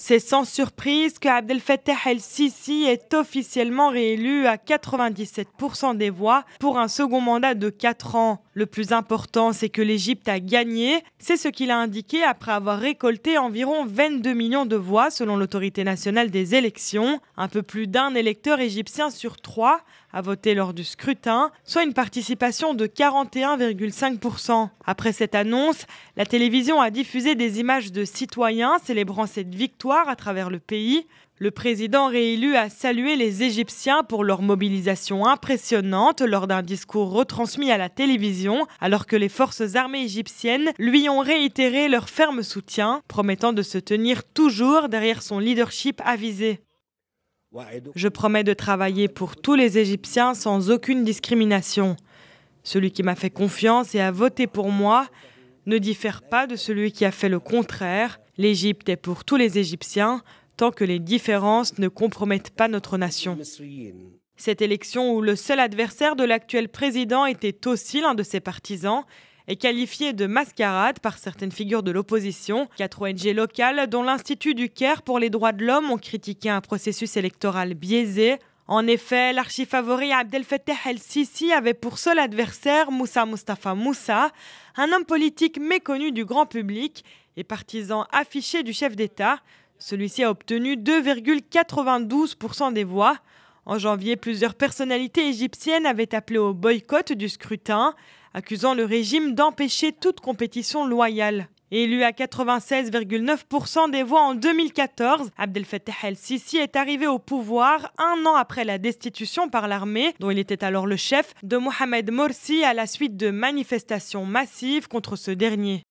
C'est sans surprise que Abdel Fattah el-Sisi est officiellement réélu à 97% des voix pour un second mandat de 4 ans. Le plus important, c'est que l'Égypte a gagné. C'est ce qu'il a indiqué après avoir récolté environ 22 millions de voix selon l'autorité nationale des élections. Un peu plus d'un électeur égyptien sur trois a voté lors du scrutin, soit une participation de 41,5%. Après cette annonce, la télévision a diffusé des images de citoyens célébrant cette victoire à travers le pays. Le président réélu a salué les Égyptiens pour leur mobilisation impressionnante lors d'un discours retransmis à la télévision, alors que les forces armées égyptiennes lui ont réitéré leur ferme soutien, promettant de se tenir toujours derrière son leadership avisé. Je promets de travailler pour tous les Égyptiens sans aucune discrimination. Celui qui m'a fait confiance et a voté pour moi ne diffère pas de celui qui a fait le contraire. L'Égypte est pour tous les Égyptiens tant que les différences ne compromettent pas notre nation. Cette élection où le seul adversaire de l'actuel président était aussi l'un de ses partisans est qualifiée de mascarade par certaines figures de l'opposition. Quatre ONG locales, dont l'Institut du Caire pour les droits de l'homme, ont critiqué un processus électoral biaisé. En effet, l'archi-favori Abdel Fattah el-Sisi avait pour seul adversaire Moussa Mustafa Moussa, un homme politique méconnu du grand public et partisan affiché du chef d'État. Celui-ci a obtenu 2,92% des voix. En janvier, plusieurs personnalités égyptiennes avaient appelé au boycott du scrutin, accusant le régime d'empêcher toute compétition loyale. Élu à 96,9% des voix en 2014, Abdel Fattah el-Sisi est arrivé au pouvoir un an après la destitution par l'armée, dont il était alors le chef, de Mohamed Morsi à la suite de manifestations massives contre ce dernier.